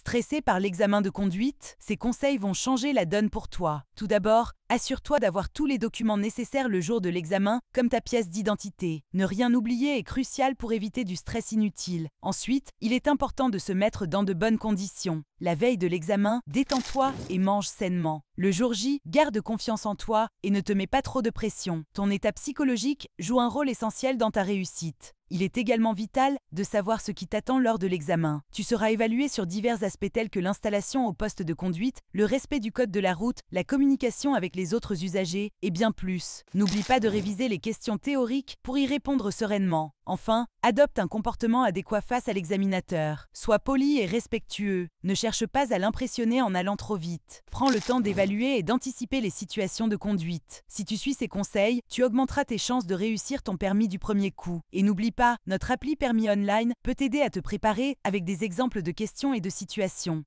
Stressé par l'examen de conduite, ces conseils vont changer la donne pour toi. Tout d'abord, Assure-toi d'avoir tous les documents nécessaires le jour de l'examen, comme ta pièce d'identité. Ne rien oublier est crucial pour éviter du stress inutile. Ensuite, il est important de se mettre dans de bonnes conditions. La veille de l'examen, détends-toi et mange sainement. Le jour J, garde confiance en toi et ne te mets pas trop de pression. Ton état psychologique joue un rôle essentiel dans ta réussite. Il est également vital de savoir ce qui t'attend lors de l'examen. Tu seras évalué sur divers aspects tels que l'installation au poste de conduite, le respect du code de la route, la communication avec les autres usagers, et bien plus. N'oublie pas de réviser les questions théoriques pour y répondre sereinement. Enfin, adopte un comportement adéquat face à l'examinateur. Sois poli et respectueux. Ne cherche pas à l'impressionner en allant trop vite. Prends le temps d'évaluer et d'anticiper les situations de conduite. Si tu suis ces conseils, tu augmenteras tes chances de réussir ton permis du premier coup. Et n'oublie pas, notre appli Permis Online peut t'aider à te préparer avec des exemples de questions et de situations.